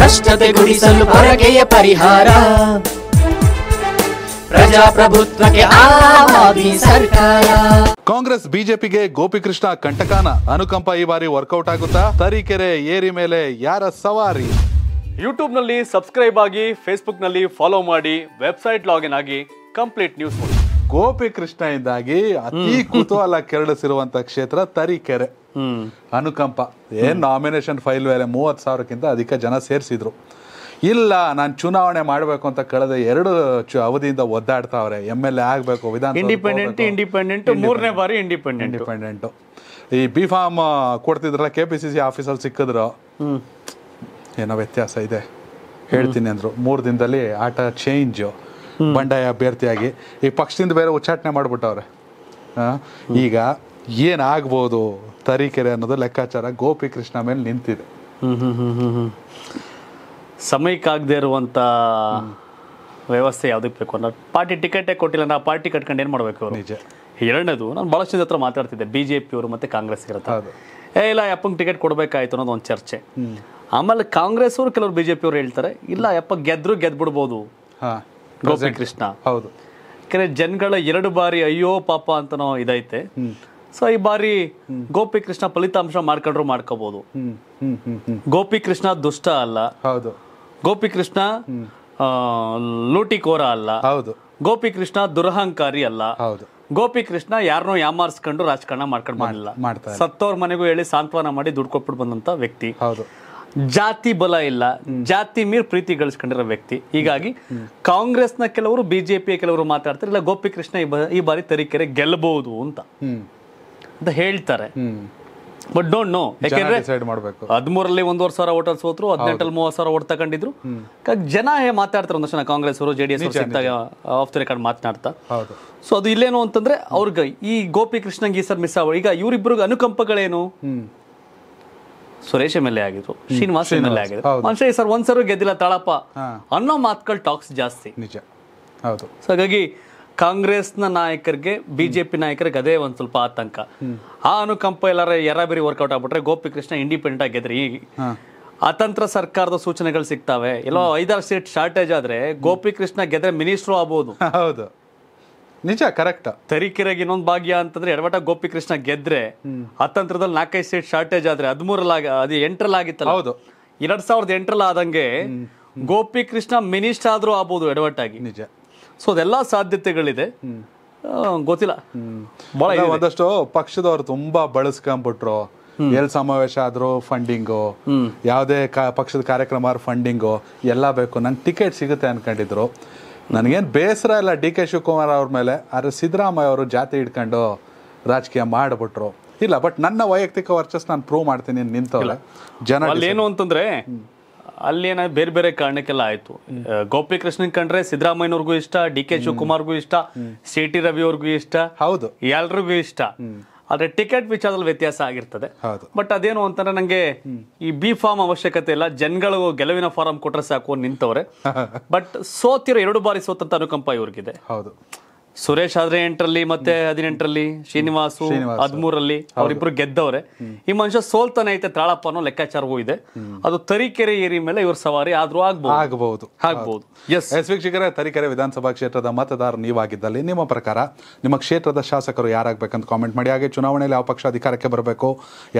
ಭ್ರಷ್ಟತೆ ಗುಡಿಸಲು ಪರಕೆಯ ಪರಿಹಾರ ಪ್ರಜಾಪ್ರಭುತ್ವಕ್ಕೆ ಸರ್ಕಾರ ಕಾಂಗ್ರೆಸ್ ಬಿಜೆಪಿಗೆ ಗೋಪಿಕೃಷ್ಣ ಕಂಟಕಾನ ಅನುಕಂಪ ಈ ಬಾರಿ ವರ್ಕೌಟ್ ಆಗುತ್ತಾ ತರೀಕೆರೆ ಏರಿ ಮೇಲೆ ಯಾರ ಸವಾರಿ ಯೂಟ್ಯೂಬ್ನಲ್ಲಿ ಸಬ್ಸ್ಕ್ರೈಬ್ ಆಗಿ ಫೇಸ್ಬುಕ್ನಲ್ಲಿ ಫಾಲೋ ಮಾಡಿ ವೆಬ್ಸೈಟ್ ಲಾಗಿನ್ ಆಗಿ ಕಂಪ್ಲೀಟ್ ನ್ಯೂಸ್ ನೋಡಿ ಗೋಪಿ ಕೃಷ್ಣ ಇದ್ದಾಗಿ ಅತಿ ಕುತೂಹಲ ಕೆರಳಿಸಿರುವಂತ ಕ್ಷೇತ್ರ ತರೀಕೆರೆ ಅನುಕಂಪ ಏನ್ ನಾಮಿನೇಷನ್ ಫೈಲ್ ಮೇಲೆ ಮೂವತ್ತು ಸಾವಿರಕ್ಕಿಂತ ಅಧಿಕ ಜನ ಸೇರಿಸಿದ್ರು ಇಲ್ಲ ನಾನು ಚುನಾವಣೆ ಮಾಡಬೇಕು ಅಂತ ಕಳೆದ ಎರಡು ಅವಧಿಯಿಂದ ಒದ್ದಾಡ್ತಾವ್ರೆ ಎಮ್ ಎಲ್ ಎ ಆಗಬೇಕು ವಿಧಾನ ಇಂಡಿಪೆಂಡೆಂಟ್ ಇಂಡಿಪೆಂಡೆಂಟ್ ಮೂರನೇ ಬಾರಿ ಇಂಡಿಪೆಂಡೆಂಟ್ ಇಂಡಿಪೆಂಡೆಂಟ್ ಈ ಬಿ ಫಾರ್ಮ್ ಕೊಡ್ತಿದ್ರಲ್ಲ ಕೆ ಪಿ ಸಿ ಸಿ ಆಫೀಸಲ್ಲಿ ಸಿಕ್ಕಿದ್ರು ಏನೋ ವ್ಯತ್ಯಾಸ ಇದೆ ಹೇಳ್ತೀನಿ ಅಂದ್ರು ಮೂರು ದಿನದಲ್ಲಿ ಆಟ ಚೇಂಜ್ ಬಂಡಾಯ ಅಭ್ಯರ್ಥಿಯಾಗಿ ಈ ಪಕ್ಷದಿಂದ ಬೇರೆ ಉಚ್ಚಾಟನೆ ಮಾಡಿಬಿಟ್ಟವ್ರೆ ಈಗ ಏನಾಗ್ಬೋದು ತರೀಕೆರೆ ಅನ್ನೋದು ಲೆಕ್ಕಾಚಾರ ಗೋಪಿ ಕೃಷ್ಣ ಮೇಲೆ ನಿಂತಿದೆ ಸಮಯಕ್ಕಾಗದೆ ಇರುವಂತ ವ್ಯವಸ್ಥೆ ಯಾವುದಕ್ಕೆ ಬೇಕು ಅನ್ನೋ ಪಾರ್ಟಿ ಟಿಕೆಟೇ ಕೊಟ್ಟಿಲ್ಲ ನಾ ಪಾರ್ಟಿ ಕಟ್ಕೊಂಡು ಏನು ಮಾಡಬೇಕು ನಿಜ ಎರಡನೇದು ನಾನು ಭಾಳಷ್ಟು ಜನ ಹತ್ರ ಮಾತಾಡ್ತಿದ್ದೆ ಬಿ ಜೆ ಮತ್ತೆ ಮತ್ತು ಕಾಂಗ್ರೆಸ್ ಇರುತ್ತೆ ಏ ಇಲ್ಲ ಯಪ್ಪಂಗೆ ಟಿಕೆಟ್ ಕೊಡಬೇಕಾಯ್ತು ಅನ್ನೋದು ಒಂದು ಚರ್ಚೆ ಆಮೇಲೆ ಕಾಂಗ್ರೆಸ್ ಅವರು ಕೆಲವರು ಬಿ ಜೆ ಹೇಳ್ತಾರೆ ಇಲ್ಲ ಯಪ್ಪ ಗೆದ್ರು ಗೆದ್ಬಿಡ್ಬೋದು ಹಾಂ ಗೋಪಿಕೃಷ್ಣ ಹೌದು ಯಾಕಂದ್ರೆ ಜನಗಳ ಎರಡು ಬಾರಿ ಅಯ್ಯೋ ಪಾಪ ಅಂತನೋ ಇದೈತೆ ಸೊ ಈ ಬಾರಿ ಗೋಪಿಕೃಷ್ಣ ಫಲಿತಾಂಶ ಮಾಡ್ಕೊಂಡ್ರು ಮಾಡ್ಕೋಬಹುದು ಗೋಪಿಕೃಷ್ಣ ದುಷ್ಟ ಅಲ್ಲ ಹೌದು ಗೋಪಿಕೃಷ್ಣ ಲೂಟಿಕೋರ ಅಲ್ಲ ಹೌದು ಗೋಪಿಕೃಷ್ಣ ದುರಹಂಕಾರಿ ಅಲ್ಲ ಹೌದು ಗೋಪಿಕೃಷ್ಣ ಯಾರನ್ನೂ ಯಾಮಾರಿಸ್ಕೊಂಡು ರಾಜಕಾರಣ ಮಾಡ್ಕೊಂಡು ಬಂದಿಲ್ಲ ಸತ್ತೋರ್ ಮನೆಗೂ ಹೇಳಿ ಸಾಂತ್ವನ ಮಾಡಿ ದುಡ್ಡು ಕೊಟ್ಬಿಟ್ಟು ಬಂದಂತ ವ್ಯಕ್ತಿ ಹೌದು ಜಾತಿ ಬಲ ಇಲ್ಲ ಜಾತಿ ಮೀರ್ ಪ್ರೀತಿ ಗಳಿಸ್ಕೊಂಡಿರೋ ವ್ಯಕ್ತಿ ಹೀಗಾಗಿ ಕಾಂಗ್ರೆಸ್ನ ಕೆಲವರು ಬಿಜೆಪಿಯ ಕೆಲವರು ಮಾತಾಡ್ತಾರೆ ಇಲ್ಲ ಗೋಪಿಕೃಷ್ಣ ಈ ಬಾರಿ ತರೀಕೆರೆ ಗೆಲ್ಲಬಹುದು ಅಂತ ಅಂತ ಹೇಳ್ತಾರೆ ಬಟ್ ಡೋಂಟ್ ನೋ ಯಾಕೆಂದ್ರೆ ಹದಿಮೂರಲ್ಲಿ ಒಂದೂವರೆ ಸಾವಿರ ಓಟಲ್ಸ್ ಸೋತ್ರು ಹದಿನೆಂಟಲ್ಲಿ ಮೂವತ್ತು ಸಾವಿರ ಓಟ್ ತಗೊಂಡಿದ್ರು ಜನ ಮಾತಾಡ್ತಾರೆ ಒಂದಷ್ಟು ಜನ ಕಾಂಗ್ರೆಸ್ ಅವರು J D S off the record ಮಾತನಾಡ್ತಾ ಸೊ ಅದು ಇಲ್ಲೇನು ಅಂತಂದ್ರೆ ಅವ್ರಿಗೆ ಈ ಗೋಪಿ ಕೃಷ್ಣಂಗೆ ಈ ಸರ್ ಮಿಸ್ ಆಗ ಈಗ ಇವರಿಬ್ಬರಿಗೆ ಅನುಕಂಪಗಳೇನು ಸುರೇಶ್ ಎಮ್ ಎಲ್ ಆಗಿದ್ರು ಶ್ರೀನಿವಾಸ್ ಎಮ್ ಎಲ್ ಎ ಆಗಿದ್ರು ಮನುಷ್ಯ ಸರ್ ಒಂದ್ಸರು ಗೆದ್ದಿಲ್ಲ ತಳಪ ಅನ್ನೋ ಮಾತುಗಳು ಟಾಕ್ಸ್ ಜಾಸ್ತಿ ನಿಜ ಹೌದು ಸೊ ಹಾಗಾಗಿ ಕಾಂಗ್ರೆಸ್ನ ನಾಯಕರಿಗೆ ಬಿಜೆಪಿ ನಾಯಕರಿಗೆ ಅದೇ ಒಂದ್ ಸ್ವಲ್ಪ ಆತಂಕ ಆ ಅನುಕಂಪ ಎಲ್ಲಾರ ಯರಾಬಿರಿ ವರ್ಕೌಟ್ ಆಗ್ಬಿಟ್ರೆ ಗೋಪಿಕೃಷ್ಣ ಇಂಡಿಪೆಂಡೆಂಟ್ ಆಗಿದ್ರೆ ಈಗ ಅತಂತ್ರ ಸರ್ಕಾರದ ಸೂಚನೆಗಳು ಸಿಗ್ತಾವೆ ಎಲ್ಲೋ ಐದಾರು ಸೀಟ್ ಶಾರ್ಟೇಜ್ ಆದ್ರೆ ಗೋಪಿಕೃಷ್ಣ ಗೆದ್ರೆ ಮಿನಿಸ್ಟ್ರು ಆಗ್ಬೋದು ಹೌದು ನಿಜ ಕರೆಕ್ಟ್ ತರೀಕೆರೆಗೆ ಇನ್ನೊಂದು ಭಾಗ್ಯ ಅಂತಂದ್ರೆ ಎಡವಟ ಗೋಪಿಕೃಷ್ಣ ಗೆದ್ರೆ ಹತ್ತಂತ್ರದಲ್ಲಿ ನಾಲ್ಕೈದು ಸೀಟ್ ಶಾರ್ಟೇಜ್ ಆದ್ರೆ ಹದಿಮೂರಲ್ಲ ಅದು ಆಗಿತ್ತಲ್ಲ ಹೌದು ಎರಡ್ ಸಾವಿರದ ಎಂಟ್ರಲ್ಲಿ ಆದಂಗೆ ಗೋಪಿಕೃಷ್ಣ ಮಿನಿಸ್ಟರ್ ಆದ್ರೂ ಆಗ್ಬೋದು ಎಡವಟ್ಟಾಗಿ ನಿಜ ಸೊ ಅದೆಲ್ಲ ಸಾಧ್ಯತೆಗಳಿದೆ ಗೊತ್ತಿಲ್ಲ ಒಂದಷ್ಟು ಪಕ್ಷದವ್ರು ತುಂಬಾ ಬಳಸ್ಕೊಂಡ್ಬಿಟ್ರು ಎಲ್ ಸಮಾವೇಶ ಆದ್ರೂ ಫಂಡಿಂಗು ಯಾವುದೇ ಪಕ್ಷದ ಕಾರ್ಯಕ್ರಮ ಫಂಡಿಂಗು ಎಲ್ಲ ಬೇಕು ನಂಗೆ ಟಿಕೆಟ್ ಸಿಗುತ್ತೆ ಅನ್ಕೊಂಡಿದ್ರು ನನಗೇನು ಬೇಸರ ಇಲ್ಲ ಡಿ ಕೆ ಶಿವಕುಮಾರ್ ಅವ್ರ ಮೇಲೆ ಆದರೆ ಸಿದ್ದರಾಮಯ್ಯ ಅವರು ಜಾತಿ ಇಟ್ಕೊಂಡು ರಾಜಕೀಯ ಮಾಡಿಬಿಟ್ರು ಇಲ್ಲ ಬಟ್ ನನ್ನ ವೈಯಕ್ತಿಕ ವರ್ಚಸ್ ನಾನು ಪ್ರೂವ್ ಮಾಡ್ತೀನಿ ನಿಂತವಲ್ಲ ಜನ ಏನು ಅಲ್ಲಿ ಏನಾದ್ರು ಬೇರೆ ಬೇರೆ ಕಾರಣಕ್ಕೆಲ್ಲ ಆಯಿತು ಗೋಪಿಕೃಷ್ಣನ್ ಕಂಡ್ರೆ ಸಿದ್ದರಾಮಯ್ಯನವ್ರಿಗೂ ಇಷ್ಟ ಡಿ ಕೆ ಶಿವಕುಮಾರ್ಗೂ ಇಷ್ಟ ಸಿ ಟಿ ರವಿ ಅವ್ರಿಗೂ ಇಷ್ಟ ಹೌದು ಎಲ್ರಿಗೂ ಇಷ್ಟ ಆದ್ರೆ ಟಿಕೆಟ್ ವಿಚಾರದಲ್ಲಿ ವ್ಯತ್ಯಾಸ ಆಗಿರ್ತದೆ ಬಟ್ ಅದೇನು ಅಂತಂದ್ರೆ ನಂಗೆ ಈ ಬಿ ಫಾರ್ಮ್ ಅವಶ್ಯಕತೆ ಇಲ್ಲ ಜನಗಳು ಗೆಲುವಿನ ಫಾರಂ ಕೊಟ್ಟರೆ ಸಾಕು ನಿಂತವ್ರೆ ಬಟ್ ಸೋತಿರೋ ಎರಡು ಬಾರಿ ಸೋತಂತ ಅನುಕಂಪ ಇವ್ರಿಗಿದೆ ಹೌದು ಸುರೇಶ್ ಆದ್ರೆ ಎಂಟರಲ್ಲಿ ಮತ್ತೆ ಹದಿನೆಂಟರಲ್ಲಿ ಶ್ರೀನಿವಾಸ್ ಹದಿಮೂರಲ್ಲಿ ಅವರಿಬ್ರು ಗೆದ್ದವ್ರೆ ಈ ಮನುಷ್ಯ ಸೋಲ್ತಾನೆ ಐತೆ ತಾಳಪ್ಪ ಅನ್ನೋ ಲೆಕ್ಕಾಚಾರವೂ ಇದೆ ಅದು ತರೀಕೆರೆ ಏರಿ ಮೇಲೆ ಇವ್ರ ಸವಾರಿ ಆದ್ರೂ ಆಗ್ಬಹುದು ಆಗಬಹುದು ಆಗ್ಬಹುದು ಎಸ್ ಎಸ್ ವೀಕ್ಷಕರೇ ತರೀಕೆರೆ ವಿಧಾನಸಭಾ ಕ್ಷೇತ್ರದ ಮತದಾರ ನೀವಾಗಿದ್ದಲ್ಲಿ ನಿಮ್ಮ ಪ್ರಕಾರ ನಿಮ್ಮ ಕ್ಷೇತ್ರದ ಶಾಸಕರು ಯಾರಾಗಬೇಕಂತ ಕಾಮೆಂಟ್ ಮಾಡಿ ಹಾಗೆ ಚುನಾವಣೆಯಲ್ಲಿ ಯಾವ ಪಕ್ಷ ಅಧಿಕಾರಕ್ಕೆ ಬರಬೇಕು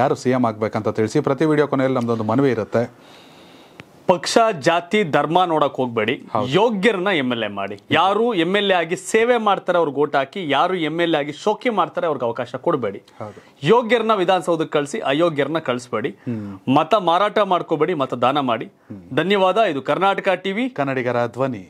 ಯಾರು ಸಿಎಂ ಆಗ್ಬೇಕಂತ ತಿಳಿಸಿ ಪ್ರತಿ ವಿಡಿಯೋ ಕೊನೆಯಲ್ಲಿ ನಮ್ದೊಂದು ಮನವಿ ಇರುತ್ತೆ ಪಕ್ಷ ಜಾತಿ ಧರ್ಮ ನೋಡಕ್ ಹೋಗ್ಬೇಡಿ ಯೋಗ್ಯರನ್ನ ಎಮ್ ಎಲ್ ಎ ಮಾಡಿ ಯಾರು ಎಮ್ ಎಲ್ ಎ ಆಗಿ ಸೇವೆ ಮಾಡ್ತಾರೆ ಅವ್ರಿಗೆ ಓಟ್ ಹಾಕಿ ಯಾರು ಎಂ ಎಲ್ ಎ ಆಗಿ ಶೋಕಿ ಮಾಡ್ತಾರೆ ಅವ್ರಿಗೆ ಅವಕಾಶ ಕೊಡಬೇಡಿ ಯೋಗ್ಯರನ್ನ ವಿಧಾನಸೌಧಕ್ಕೆ ಕಳಿಸಿ ಅಯೋಗ್ಯರನ್ನ ಕಳಿಸ್ಬೇಡಿ ಮತ ಮಾರಾಟ ಮಾಡ್ಕೋಬೇಡಿ ಮತ ದಾನ ಮಾಡಿ ಧನ್ಯವಾದ ಇದು ಕರ್ನಾಟಕ ಟಿವಿ ಕನ್ನಡಿಗರ ಧ್ವನಿ